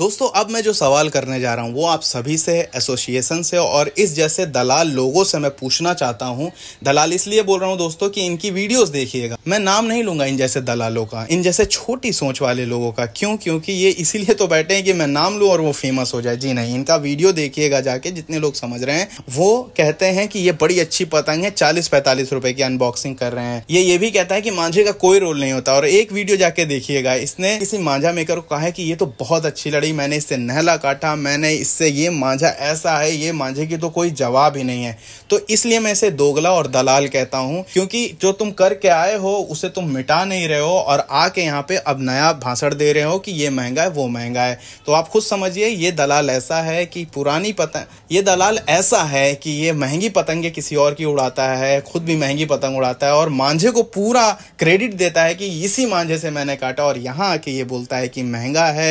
दोस्तों अब मैं जो सवाल करने जा रहा हूँ वो आप सभी से एसोसिएशन से और इस जैसे दलाल लोगों से मैं पूछना चाहता हूँ दलाल इसलिए बोल रहा हूँ दोस्तों कि इनकी वीडियोस देखिएगा मैं नाम नहीं लूंगा इन जैसे दलालों का इन जैसे छोटी सोच वाले लोगों का क्यों क्योंकि ये इसीलिए तो बैठे हैं कि मैं नाम लूँ और वो फेमस हो जाए जी नहीं इनका वीडियो देखिएगा जाके जितने लोग समझ रहे हैं वो कहते हैं कि ये बड़ी अच्छी पतंग है चालीस पैंतालीस रुपए की अनबॉक्सिंग कर रहे हैं ये ये भी कहता है कि मांझे का कोई रोल नहीं होता और एक वीडियो जाके देखिएगा इसने किसी मांझा मेकर को कहा है कि ये तो बहुत अच्छी लड़ी पड़ी मैंने इससे नहला काटा मैंने इससे ये मांझा ऐसा है ये मांझे की तो कोई जवाब ही नहीं है तो इसलिए मैं इसे दोगला और दलाल कहता हूँ क्योंकि जो तुम करके आए हो उसे तुम मिटा नहीं रहे हो और आके यहाँ पे अब नया भाषण दे रहे हो कि ये महंगा है वो महंगा है तो आप खुद समझिए ये दलाल ऐसा है कि पुरानी पतंग ये दलाल ऐसा है कि ये महंगी पतंगे किसी और की उड़ाता है खुद भी महंगी पतंग उड़ाता है और मांझे को पूरा क्रेडिट देता है कि इसी मांझे से मैंने काटा और यहाँ आके ये बोलता है कि महंगा है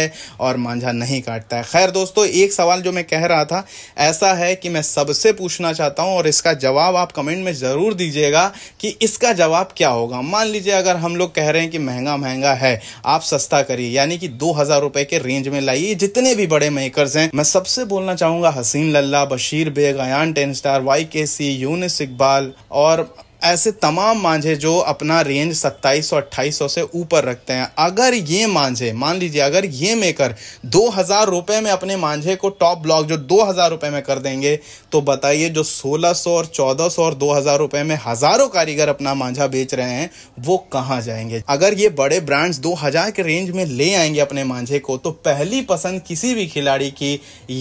और मांझे साझा नहीं काटता है खैर दोस्तों एक सवाल जो मैं कह रहा था ऐसा है कि मैं सबसे पूछना चाहता हूँ और इसका जवाब आप कमेंट में ज़रूर दीजिएगा कि इसका जवाब क्या होगा मान लीजिए अगर हम लोग कह रहे हैं कि महंगा महंगा है आप सस्ता करिए यानी कि दो हज़ार रुपये के रेंज में लाइए जितने भी बड़े मेकर्स हैं मैं सबसे बोलना चाहूँगा Haseen Lalla Bashir Baig Ayan ten star Y K C Younis Iqbal और ऐसे तमाम मांझे जो अपना रेंज सत्ताईस सौ अट्ठाईस सौ से ऊपर रखते हैं अगर ये मांझे मान लीजिए अगर ये मेकर दो हज़ार रुपये में अपने मांझे को टॉप ब्लॉक जो दो हज़ार रुपये में कर देंगे तो बताइए जो सोलह सौ और चौदह सौ और दो हज़ार रुपये में हज़ारों कारीगर अपना मांझा बेच रहे हैं वो कहाँ जाएंगे अगर ये बड़े ब्रांड्स दो हज़ार के रेंज में ले आएंगे अपने मांझे को तो पहली पसंद किसी भी खिलाड़ी की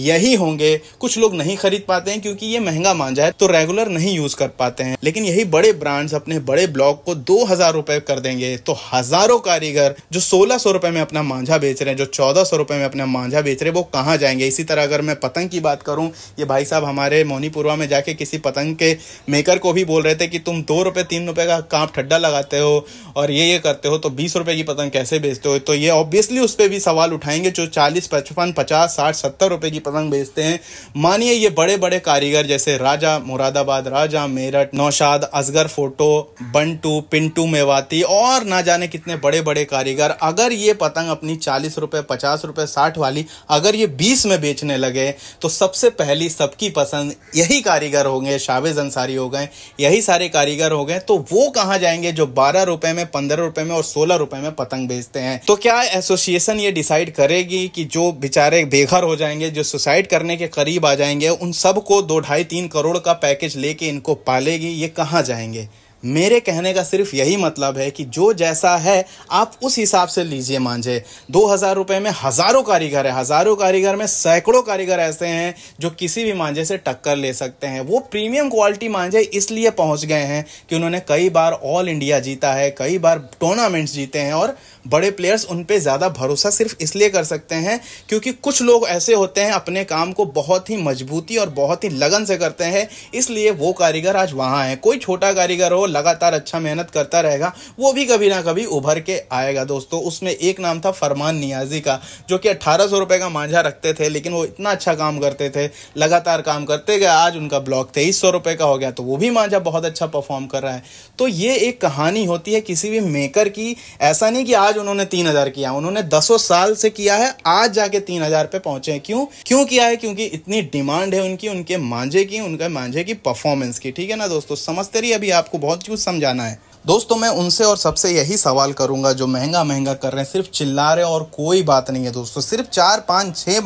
यही होंगे कुछ लोग नहीं खरीद पाते हैं क्योंकि ये महंगा मांझा है तो रेगुलर नहीं यूज़ कर पाते हैं लेकिन यही बड़े ब्रांड्स अपने बड़े ब्लॉक को दो हजार रुपए कर देंगे तो हजारों कारीगर जो सोलह सौ रुपए में अपना मांझा बेच रहे हैं जो चौदह सौ रुपए में अपना मांझा बेच रहे हैं वो कहाँ जाएंगे इसी तरह अगर मैं पतंग की बात करूँ ये भाई साहब हमारे मोनीपुरवा में जाके किसी पतंग के मेकर को भी बोल रहे थे कि तुम दो रुपये तीन रुपये का कांप ठड्डा लगाते हो और ये ये करते हो तो बीस रुपये की पतंग कैसे बेचते हो तो ये ऑब्वियसली उस पर भी सवाल उठाएंगे जो चालीस पचपन पचास साठ सत्तर रुपये की पतंग बेचते हैं मानिए ये बड़े बड़े कारीगर जैसे राजा मुरादाबाद राजा मेरठ नौशाद असगर कारीगर फोटो बंटू पिंटू मेवाती और ना जाने कितने बड़े बड़े कारीगर अगर ये पतंग अपनी चालीस रुपये पचास रुपये साठ वाली अगर ये बीस में बेचने लगे तो सबसे पहली सबकी पसंद यही कारीगर होंगे शावेज अंसारी हो गए यही सारे कारीगर हो गए तो वो कहाँ जाएंगे जो बारह रुपये में पंद्रह रुपये में और सोलह रुपये में पतंग बेचते हैं तो क्या एसोसिएशन ये डिसाइड करेगी कि जो बेचारे बेघर हो जाएंगे जो सुसाइड करने के करीब आ जाएंगे उन सबको दो ढाई तीन करोड़ का पैकेज लेके इनको पालेगी ये कहाँ जाएंगे जाएंगे मेरे कहने का सिर्फ यही मतलब है कि जो जैसा है आप उस हिसाब से लीजिए मांझे दो हज़ार रुपये में हज़ारों कारीगर है हज़ारों कारीगर में सैकड़ों कारीगर ऐसे हैं जो किसी भी मांझे से टक्कर ले सकते हैं वो प्रीमियम क्वालिटी मांझे इसलिए पहुंच गए हैं कि उन्होंने कई बार ऑल इंडिया जीता है कई बार टूर्नामेंट्स जीते हैं और बड़े प्लेयर्स उन पर ज़्यादा भरोसा सिर्फ इसलिए कर सकते हैं क्योंकि कुछ लोग ऐसे होते हैं अपने काम को बहुत ही मजबूती और बहुत ही लगन से करते हैं इसलिए वो कारीगर आज वहाँ हैं कोई छोटा कारीगर हो लगातार अच्छा मेहनत करता रहेगा वो भी कभी ना कभी उभर के आएगा दोस्तों उसमें एक नाम था फरमान नियाजी का जो कि अट्ठारह सौ का मांझा रखते थे लेकिन वो इतना अच्छा काम करते थे लगातार काम करते गए आज उनका ब्लॉक तेईस सौ का हो गया तो वो भी मांझा बहुत अच्छा परफॉर्म कर रहा है तो ये एक कहानी होती है किसी भी मेकर की ऐसा नहीं कि आज उन्होंने तीन हज़ार किया उन्होंने दसों साल से किया है आज जाके तीन हज़ार पे पहुंचे क्यों क्यों किया है क्योंकि इतनी डिमांड है उनकी उनके मांझे की उनके मांझे की परफॉर्मेंस की ठीक है ना दोस्तों समझते रहिए अभी आपको बहुत बहुत कुछ समझाना है दोस्तों मैं उनसे और सबसे यही सवाल करूंगा जो महंगा महंगा कर रहे हैं सिर्फ चिल्ला रहे हैं और कोई बात नहीं है दोस्तों सिर्फ चार पाँच छः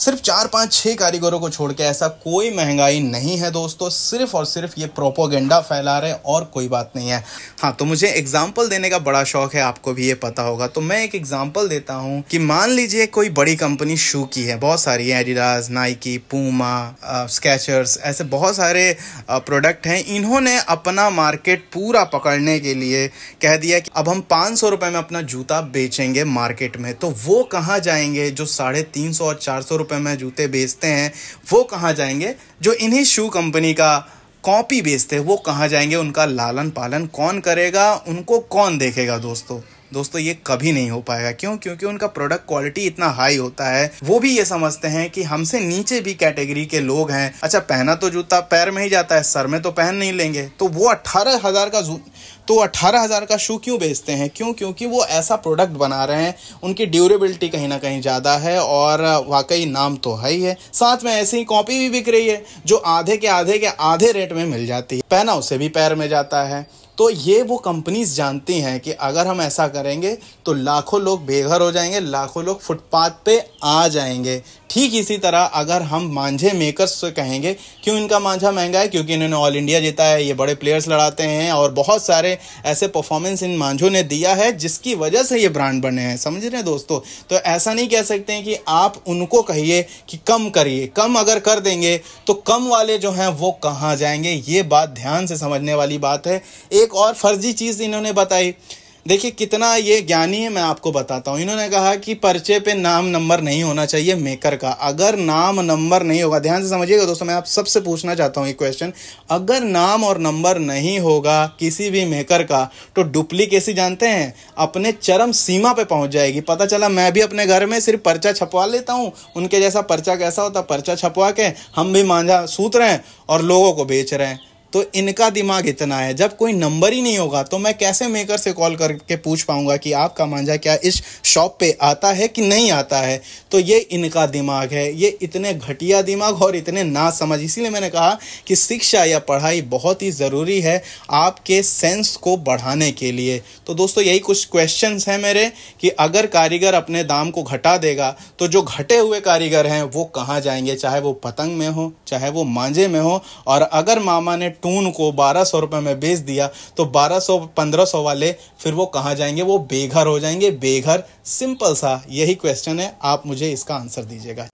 सिर्फ चार पाँच छः कारीगरों को छोड़ के ऐसा कोई महंगाई नहीं है दोस्तों सिर्फ और सिर्फ ये प्रोपोगेंडा फैला रहे और कोई बात नहीं है हाँ तो मुझे एग्जाम्पल देने का बड़ा शौक है आपको भी ये पता होगा तो मैं एक एग्जाम्पल देता हूँ कि मान लीजिए कोई बड़ी कंपनी शू की है बहुत सारी एडिडास नाइकी पूमा स्केचर्स ऐसे बहुत सारे प्रोडक्ट हैं इन्होंने अपना मार्केट पूरा पकड़ने के लिए कह दिया कि अब हम पाँच सौ में अपना जूता बेचेंगे मार्केट में तो वो कहाँ जाएंगे जो साढ़े तीन सौ और चार सौ रुपए में जूते बेचते हैं वो कहाँ जाएंगे जो इन्हीं शू कंपनी का कॉपी बेचते हैं वो कहाँ जाएंगे उनका लालन पालन कौन करेगा उनको कौन देखेगा दोस्तों दोस्तों ये कभी नहीं हो पाएगा क्यों क्योंकि उनका प्रोडक्ट क्वालिटी इतना हाई होता है वो भी ये समझते हैं कि हमसे नीचे भी कैटेगरी के लोग हैं अच्छा पहना तो जूता पैर में ही जाता है सर में तो पहन नहीं लेंगे तो वो अट्ठारह हजार का तो अट्ठारह हज़ार का शू क्यों बेचते हैं क्यों क्योंकि वो ऐसा प्रोडक्ट बना रहे हैं उनकी ड्यूरेबिलिटी कहीं ना कहीं ज़्यादा है और वाकई नाम तो है ही है साथ में ऐसी ही कॉपी भी बिक रही है जो आधे के आधे के आधे रेट में मिल जाती है पहना उसे भी पैर में जाता है तो ये वो कंपनीज जानती हैं कि अगर हम ऐसा करेंगे तो लाखों लोग बेघर हो जाएंगे लाखों लोग फुटपाथ पे आ जाएंगे ठीक इसी तरह अगर हम मांझे मेकर्स से कहेंगे क्यों इनका मांझा महंगा है क्योंकि इन्होंने ऑल इंडिया जीता है ये बड़े प्लेयर्स लड़ाते हैं और बहुत सारे ऐसे परफॉर्मेंस इन मांझों ने दिया है जिसकी वजह से ये ब्रांड बने हैं समझ रहे हैं दोस्तों तो ऐसा नहीं कह सकते हैं कि आप उनको कहिए कि कम करिए कम अगर कर देंगे तो कम वाले जो हैं वो कहाँ जाएंगे ये बात ध्यान से समझने वाली बात है एक एक और फर्जी चीज़ इन्होंने बताई देखिए कितना ये ज्ञानी है मैं आपको बताता हूँ इन्होंने कहा कि पर्चे पे नाम नंबर नहीं होना चाहिए मेकर का अगर नाम नंबर नहीं होगा ध्यान से समझिएगा दोस्तों मैं आप सबसे पूछना चाहता हूँ ये क्वेश्चन अगर नाम और नंबर नहीं होगा किसी भी मेकर का तो डुप्लीकेसी जानते हैं अपने चरम सीमा पे पहुँच जाएगी पता चला मैं भी अपने घर में सिर्फ पर्चा छपवा लेता हूँ उनके जैसा पर्चा कैसा होता पर्चा छपवा के हम भी मांझा सूत रहे हैं और लोगों को बेच रहे हैं तो इनका दिमाग इतना है जब कोई नंबर ही नहीं होगा तो मैं कैसे मेकर से कॉल करके पूछ पाऊंगा कि आपका मांझा क्या इस शॉप पे आता है कि नहीं आता है तो ये इनका दिमाग है ये इतने घटिया दिमाग और इतने ना समझ इसीलिए मैंने कहा कि शिक्षा या पढ़ाई बहुत ही ज़रूरी है आपके सेंस को बढ़ाने के लिए तो दोस्तों यही कुछ क्वेश्चन हैं मेरे कि अगर कारीगर अपने दाम को घटा देगा तो जो घटे हुए कारीगर हैं वो कहाँ जाएंगे चाहे वो पतंग में हो चाहे वो मांझे में हो और अगर मामा ने टून को बारह सौ रुपये में बेच दिया तो बारह सौ पंद्रह सौ वाले फिर वो कहाँ जाएंगे वो बेघर हो जाएंगे बेघर सिंपल सा यही क्वेश्चन है आप मुझे इसका आंसर दीजिएगा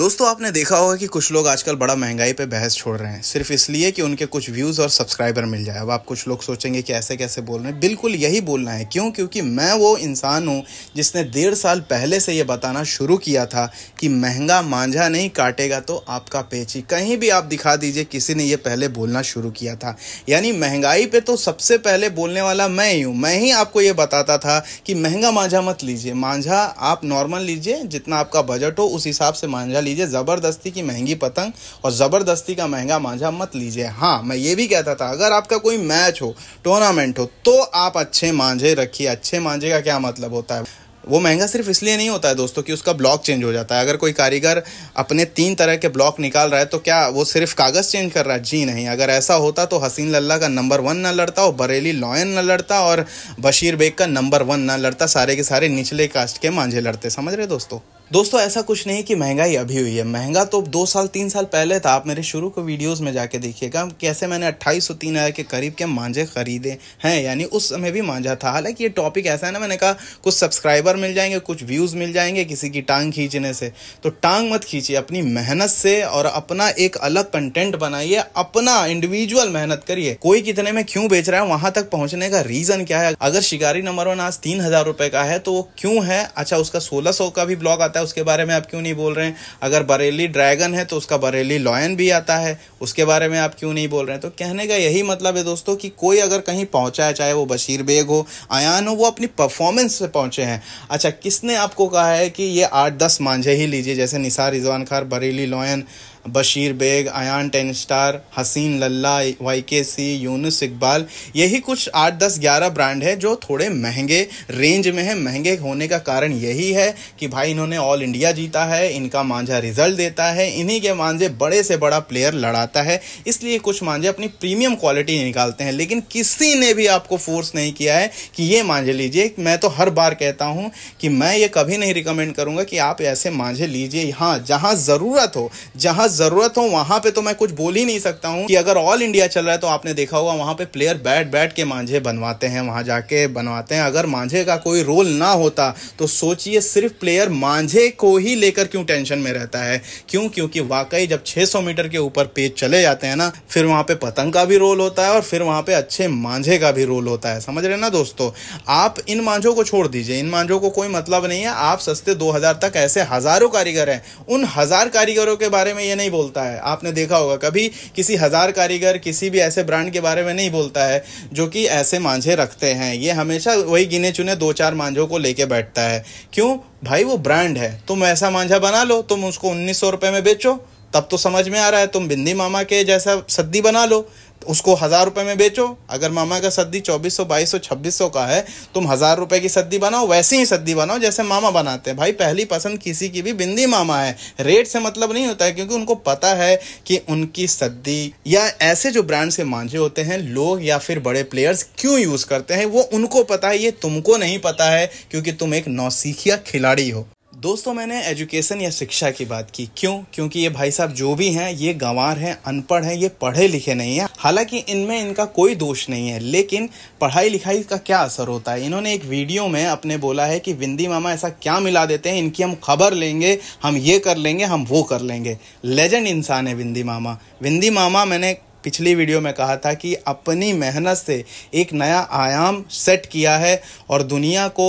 दोस्तों आपने देखा होगा कि कुछ लोग आजकल बड़ा महंगाई पे बहस छोड़ रहे हैं सिर्फ इसलिए कि उनके कुछ व्यूज़ और सब्सक्राइबर मिल जाए अब आप कुछ लोग सोचेंगे कि ऐसे कैसे बोल रहे हैं बिल्कुल यही बोलना है क्यों क्योंकि मैं वो इंसान हूँ जिसने डेढ़ साल पहले से ये बताना शुरू किया था कि महंगा मांझा नहीं काटेगा तो आपका पेची कहीं भी आप दिखा दीजिए किसी ने यह पहले बोलना शुरू किया था यानी महंगाई पर तो सबसे पहले बोलने वाला मैं ही हूँ मैं ही आपको ये बताता था कि महंगा मांझा मत लीजिए मांझा आप नॉर्मल लीजिए जितना आपका बजट हो उस हिसाब से मांझा लीजिए ज़बरदस्ती की महंगी पतंग और ज़बरदस्ती का महंगा मांझा मत लीजिए हाँ मैं ये भी कहता था अगर आपका कोई मैच हो टूर्नामेंट हो तो आप अच्छे मांझे रखिए अच्छे मांझे का क्या मतलब होता है वो महंगा सिर्फ इसलिए नहीं होता है दोस्तों कि उसका ब्लॉक चेंज हो जाता है अगर कोई कारीगर अपने तीन तरह के ब्लॉक निकाल रहा है तो क्या वो सिर्फ कागज़ चेंज कर रहा है जी नहीं अगर ऐसा होता तो हसीन लल्ला का नंबर वन ना लड़ता और बरेली लॉयन ना लड़ता और बशीर बेग का नंबर वन ना लड़ता सारे के सारे निचले कास्ट के मांझे लड़ते समझ रहे दोस्तों दोस्तों ऐसा कुछ नहीं कि महंगाई अभी हुई है महंगा तो दो साल तीन साल पहले था आप मेरे शुरू के वीडियोस में जाके देखिएगा कैसे मैंने अट्ठाईस सौ तीन हज़ार के करीब के मांझे खरीदे हैं यानी उस समय भी मांझा था हालांकि ये टॉपिक ऐसा है ना मैंने कहा कुछ सब्सक्राइबर मिल जाएंगे कुछ व्यूज़ मिल जाएंगे किसी की टांग खींचने से तो टांग मत खींचिए अपनी मेहनत से और अपना एक अलग कंटेंट बनाइए अपना इंडिविजुअल मेहनत करिए कोई कितने में क्यों बेच रहा है वहाँ तक पहुँचने का रीज़न क्या है अगर शिकारी नंबर वन आज तीन हज़ार का है तो वो क्यों है अच्छा उसका सोलह सौ का भी ब्लॉग आता है है उसके बारे में आप क्यों नहीं बोल रहे हैं अगर बरेली ड्रैगन है तो उसका बरेली लॉयन भी आता है उसके बारे में आप क्यों नहीं बोल रहे हैं तो कहने का यही मतलब है दोस्तों कि कोई अगर कहीं पहुँचा है चाहे वो बशीर बेग हो आयान हो वो अपनी परफॉर्मेंस से पहुँचे हैं अच्छा किसने आपको कहा है कि ये आठ दस मांझे ही लीजिए जैसे Nisar Rizwan Khar Bareilly lion Bashir Baig Ayan ten star Haseen Lalla Y K सी यूनुस इकबाल यही कुछ आठ दस ग्यारह ब्रांड है जो थोड़े महंगे रेंज में है महंगे होने का कारण यही है कि भाई इन्होंने ऑल इंडिया जीता है इनका मांझा रिजल्ट देता है इन्हीं के मांझे बड़े से बड़ा प्लेयर लड़ाता है इसलिए कुछ मांझे अपनी प्रीमियम क्वालिटी निकालते हैं लेकिन किसी ने भी आपको फोर्स नहीं किया है कि ये मांझे लीजिए मैं तो हर बार कहता हूँ कि मैं ये कभी नहीं रिकमेंड करूँगा कि आप ऐसे मांझे लीजिए हाँ जहाँ ज़रूरत हो जहाँ पास जरूरत हो वहां पे तो मैं कुछ बोल ही नहीं सकता हूँ कि अगर ऑल इंडिया चल रहा है तो आपने देखा होगा वहां पे प्लेयर बैठ बैठ के मांझे बनवाते हैं वहां जाके बनवाते हैं अगर मांझे का कोई रोल ना होता तो सोचिए सिर्फ प्लेयर मांझे को ही लेकर क्यों टेंशन में रहता है क्यों क्योंकि वाकई जब 600 मीटर के ऊपर पेज चले जाते हैं ना फिर वहां पे पतंग का भी रोल होता है और फिर वहां पे अच्छे मांझे का भी रोल होता है समझ रहे ना दोस्तों आप इन मांझों को छोड़ दीजिए इन मांझों को कोई मतलब नहीं है आप सस्ते दो तक ऐसे हजारों कारीगर हैं उन हजार कारीगरों के बारे में ये नहीं बोलता है आपने देखा होगा कभी किसी हज़ार कारीगर किसी भी ऐसे ब्रांड के बारे में नहीं बोलता है जो कि ऐसे मांझे रखते हैं ये हमेशा वही गिने चुने दो चार मांझों को लेके बैठता है क्यों भाई वो ब्रांड है तुम ऐसा मांझा बना लो तुम उसको उन्नीस सौ में बेचो तब तो समझ में आ रहा है तुम बिंदी मामा के जैसा सद्दी बना लो उसको हज़ार रुपये में बेचो अगर मामा का सद्दी चौबीस सौ बाईस सौ छब्बीस सौ का है तुम हज़ार रुपये की सद्दी बनाओ वैसे ही सद्दी बनाओ जैसे मामा बनाते हैं भाई पहली पसंद किसी की भी बिंदी मामा है रेट से मतलब नहीं होता है क्योंकि उनको पता है कि उनकी सद्दी या ऐसे जो ब्रांड के मांझे होते हैं लोग या फिर बड़े प्लेयर्स क्यों यूज़ करते हैं वो उनको पता है ये तुमको नहीं पता है क्योंकि तुम एक नौसीखिया खिलाड़ी हो दोस्तों मैंने एजुकेशन या शिक्षा की बात की क्यों क्योंकि ये भाई साहब जो भी हैं ये गंवार हैं अनपढ़ हैं ये पढ़े लिखे नहीं हैं हालांकि इनमें इनका कोई दोष नहीं है लेकिन पढ़ाई लिखाई का क्या असर होता है इन्होंने एक वीडियो में अपने बोला है कि विंदी मामा ऐसा क्या मिला देते हैं इनकी हम खबर लेंगे हम ये कर लेंगे हम वो कर लेंगे लेजेंड इंसान है विंदी मामा विंदी मामा मैंने पिछली वीडियो में कहा था कि अपनी मेहनत से एक नया आयाम सेट किया है और दुनिया को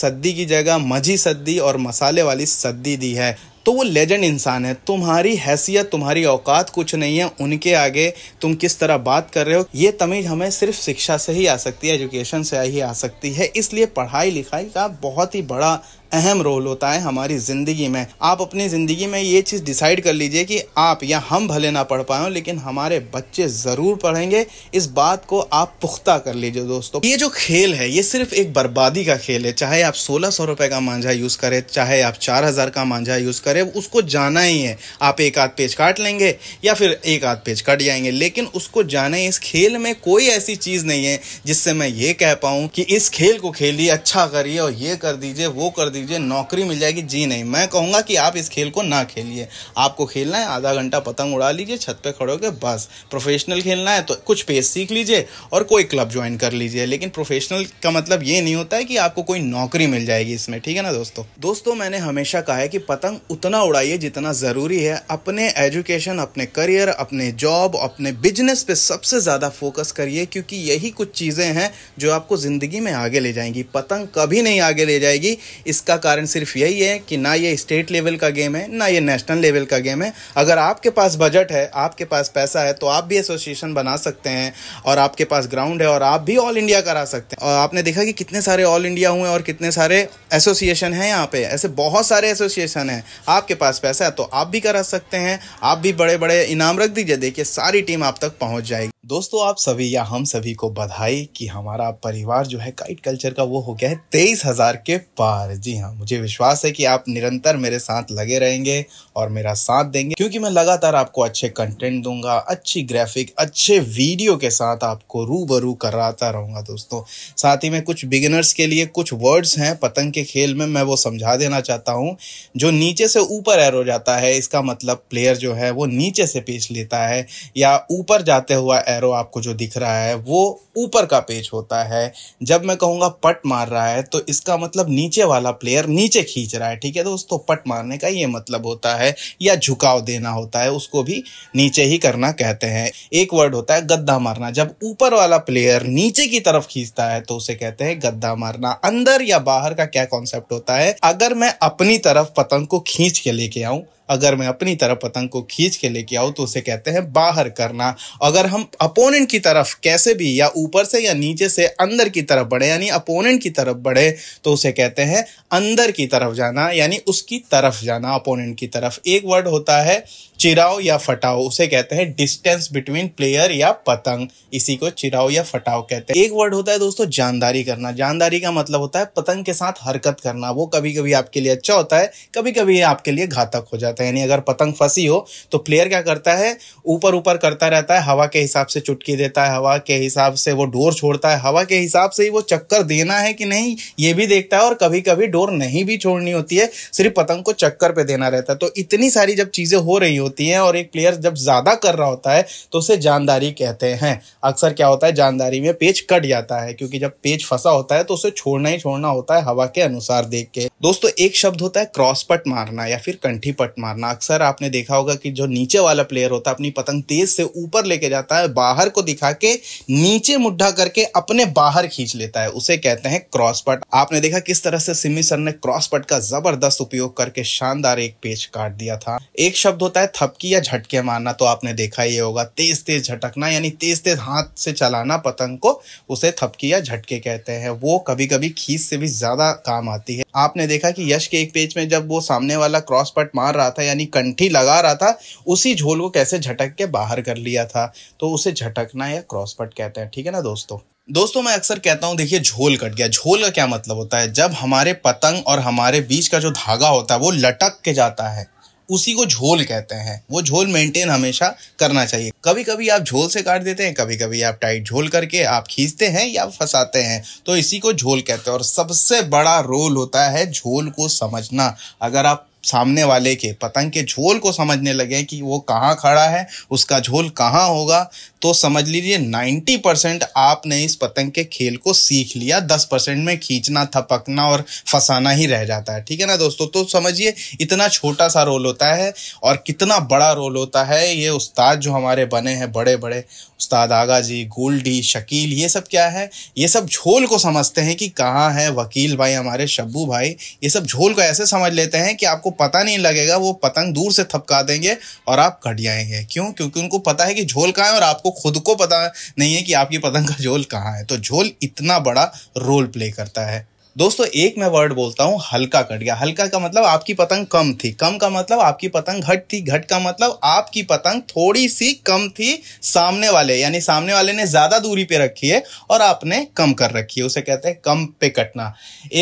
सद्दी की जगह मझी सद्दी और मसाले वाली सद्दी दी है तो वो लेजेंड इंसान है तुम्हारी हैसियत तुम्हारी औकात कुछ नहीं है उनके आगे तुम किस तरह बात कर रहे हो ये तमीज़ हमें सिर्फ शिक्षा से ही आ सकती है एजुकेशन से ही आ सकती है इसलिए पढ़ाई लिखाई का बहुत ही बड़ा अहम रोल होता है हमारी ज़िंदगी में आप अपनी ज़िंदगी में ये चीज़ डिसाइड कर लीजिए कि आप या हम भले ना पढ़ पाए लेकिन हमारे बच्चे ज़रूर पढ़ेंगे इस बात को आप पुख्ता कर लीजिए दोस्तों ये जो खेल है ये सिर्फ एक बर्बादी का खेल है चाहे आप सोलह सौ रुपये का मांझा यूज़ करें चाहे आप चार हज़ार का मांझा यूज़ करें उसको जाना ही है आप एक आध पेज काट लेंगे या फिर एक आध पेज कट जाएंगे लेकिन उसको जाना इस खेल में कोई ऐसी चीज़ नहीं है जिससे मैं ये कह पाऊँ कि इस खेल को खेलिए अच्छा करिए और ये कर दीजिए वो कर दीजिए लीजिए नौकरी मिल जाएगी जी नहीं मैं कहूँगा कि आप इस खेल को ना खेलिए आपको खेलना है आधा घंटा पतंग उड़ा लीजिए छत पे खड़े होकर बस प्रोफेशनल खेलना है तो कुछ पेस सीख लीजिए और कोई क्लब ज्वाइन कर लीजिए लेकिन प्रोफेशनल का मतलब ये नहीं होता है कि आपको कोई नौकरी मिल जाएगी इसमें ठीक है ना दोस्तों दोस्तों मैंने हमेशा कहा है कि पतंग उतना उड़ाइए जितना ज़रूरी है अपने एजुकेशन अपने करियर अपने जॉब अपने बिजनेस पे सबसे ज़्यादा फोकस करिए क्योंकि यही कुछ चीज़ें हैं जो आपको ज़िंदगी में आगे ले जाएंगी पतंग कभी नहीं आगे ले जाएगी इसका इसका कारण सिर्फ यही है कि ना ये स्टेट लेवल का गेम है ना ये नेशनल लेवल का गेम है अगर आपके पास बजट है आपके पास पैसा है तो आप भी एसोसिएशन बना सकते हैं और आपके पास ग्राउंड है और आप भी ऑल इंडिया करा सकते हैं और आपने देखा कि कितने सारे ऑल इंडिया हुए और कितने सारे एसोसिएशन हैं यहाँ पे ऐसे बहुत सारे एसोसिएशन हैं आपके पास पैसा है तो आप भी करा सकते हैं आप भी बड़े बड़े इनाम रख दीजिए देखिए सारी टीम आप तक पहुँच जाएगी दोस्तों आप सभी या हम सभी को बधाई कि हमारा परिवार जो है काइट कल्चर का वो हो गया है तेईस हज़ार के पार जी हाँ मुझे विश्वास है कि आप निरंतर मेरे साथ लगे रहेंगे और मेरा साथ देंगे क्योंकि मैं लगातार आपको अच्छे कंटेंट दूंगा अच्छी ग्राफिक अच्छे वीडियो के साथ आपको रूबरू कराता रहूंगा दोस्तों साथ ही में कुछ बिगिनर्स के लिए कुछ वर्ड्स हैं पतंग के खेल में मैं वो समझा देना चाहता हूँ जो नीचे से ऊपर एर हो जाता है इसका मतलब प्लेयर जो है वो नीचे से पेच लेता है या ऊपर जाते हुआ एरो आपको जो दिख रहा है वो ऊपर का पेज होता है जब मैं कहूँगा पट मार रहा है तो इसका मतलब नीचे वाला प्लेयर नीचे खींच रहा है ठीक है दोस्तों पट मारने का ये मतलब होता है या झुकाव देना होता है उसको भी नीचे ही करना कहते हैं एक वर्ड होता है गद्दा मारना जब ऊपर वाला प्लेयर नीचे की तरफ खींचता है तो उसे कहते हैं गद्दा मारना अंदर या बाहर का क्या कॉन्सेप्ट होता है अगर मैं अपनी तरफ पतंग को खींच के लेके आऊं अगर मैं अपनी तरफ पतंग को खींच के लेके आऊँ तो उसे कहते हैं बाहर करना अगर हम अपोनेंट की तरफ कैसे भी या ऊपर से या नीचे से अंदर की तरफ बढ़े यानी अपोनेंट की तरफ बढ़े तो उसे कहते हैं अंदर की तरफ जाना यानी उसकी तरफ जाना अपोनेंट की तरफ एक वर्ड होता है चिराओ या फटाओ उसे कहते हैं डिस्टेंस बिटवीन प्लेयर या पतंग इसी को चिराओ या फटाओ कहते हैं एक वर्ड होता है दोस्तों जानदारी करना जानदारी का मतलब होता है पतंग के साथ हरकत करना वो कभी कभी आपके लिए अच्छा होता है कभी कभी आपके लिए घातक हो जाता है रहता है यानी अगर पतंग फंसी हो तो प्लेयर क्या करता है ऊपर ऊपर करता रहता है हवा के हिसाब से चुटकी देता है हवा के हिसाब से वो डोर छोड़ता है हवा के हिसाब से ही वो चक्कर देना है कि नहीं ये भी देखता है और कभी कभी डोर नहीं भी छोड़नी होती है सिर्फ पतंग को चक्कर पर देना रहता है तो इतनी सारी जब चीज़ें हो रही होती हैं और एक प्लेयर जब ज़्यादा कर रहा होता है तो उसे जानदारी कहते हैं अक्सर क्या होता है जानदारी में पेज कट जाता है क्योंकि जब पेज फंसा होता है तो उसे छोड़ना ही छोड़ना होता है हवा के अनुसार देख के दोस्तों एक शब्द होता है क्रॉस पट मारना या फिर कंठी पट मारना अक्सर आपने देखा होगा कि जो नीचे वाला प्लेयर होता है अपनी पतंग तेज से ऊपर लेके जाता है बाहर को दिखा के नीचे मुड्ढा करके अपने बाहर खींच लेता है उसे कहते हैं क्रॉस पट आपने देखा किस तरह से सिमी सर ने क्रॉस पट का जबरदस्त उपयोग करके शानदार एक पेज काट दिया था एक शब्द होता है थपकी या झटके मारना तो आपने देखा ही होगा तेज तेज झटकना यानी तेज तेज हाथ से चलाना पतंग को उसे थपकी या झटके कहते हैं वो कभी कभी खींच से भी ज्यादा काम आती है आपने देखा कि यश के एक पेज में जब वो सामने वाला क्रॉस पट मार रहा था यानी कंठी लगा रहा था उसी झोल को कैसे झटक के बाहर कर लिया था तो उसे झटकना या क्रॉस पट कहते हैं ठीक है ना दोस्तों दोस्तों मैं अक्सर कहता हूँ देखिए झोल कट गया झोल का क्या मतलब होता है जब हमारे पतंग और हमारे बीच का जो धागा होता है वो लटक के जाता है उसी को झोल कहते हैं वो झोल मेंटेन हमेशा करना चाहिए कभी कभी आप झोल से काट देते हैं कभी कभी आप टाइट झोल करके आप खींचते हैं या फंसाते हैं तो इसी को झोल कहते हैं और सबसे बड़ा रोल होता है झोल को समझना अगर आप सामने वाले के पतंग के झोल को समझने लगे कि वो कहाँ खड़ा है उसका झोल कहाँ होगा तो समझ लीजिए 90 परसेंट आपने इस पतंग के खेल को सीख लिया 10 परसेंट में खींचना थपकना और फंसाना ही रह जाता है ठीक है ना दोस्तों तो समझिए इतना छोटा सा रोल होता है और कितना बड़ा रोल होता है ये उस्ताद जो हमारे बने हैं बड़े बड़े उस्ताद आगा जी गोल्डी शकील ये सब क्या है ये सब झोल को समझते हैं कि कहाँ है वकील भाई हमारे शब्बू भाई ये सब झोल को ऐसे समझ लेते हैं कि आपको पता नहीं लगेगा वो पतंग दूर से थपका देंगे और आप घट जाएंगे क्यों क्योंकि उनको पता है कि झोल कहाँ है और आपको खुद को पता नहीं है कि आपकी पतंग का झोल कहाँ है तो झोल इतना बड़ा रोल प्ले करता है दोस्तों एक मैं वर्ड बोलता हूँ हल्का कट गया हल्का का मतलब आपकी पतंग कम थी कम का मतलब आपकी पतंग घट थी घट का मतलब आपकी पतंग थोड़ी सी कम थी सामने वाले यानी सामने वाले ने ज़्यादा दूरी पे रखी है और आपने कम कर रखी है उसे कहते हैं कम पे कटना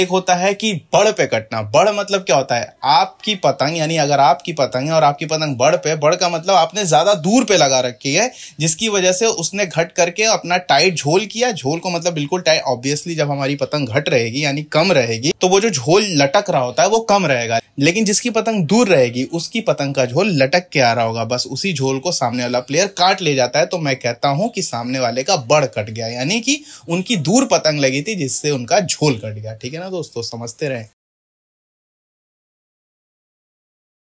एक होता है कि बढ़ पे कटना बढ़ मतलब क्या होता है आपकी पतंग यानी अगर आपकी पतंग है और आपकी पतंग बढ़ पे बढ़ का मतलब आपने ज़्यादा दूर पे लगा रखी है जिसकी वजह से उसने घट करके अपना टाइट झोल किया झोल को मतलब बिल्कुल टाइट ऑब्वियसली जब हमारी पतंग घट रहेगी यानी यदि कम रहेगी तो वो जो झोल लटक रहा होता है वो कम रहेगा लेकिन जिसकी पतंग दूर रहेगी उसकी पतंग का झोल लटक के आ रहा होगा बस उसी झोल को सामने वाला प्लेयर काट ले जाता है तो मैं कहता हूं कि सामने वाले का बड़ कट गया यानी कि उनकी दूर पतंग लगी थी जिससे उनका झोल कट गया ठीक है ना दोस्तों समझते रहे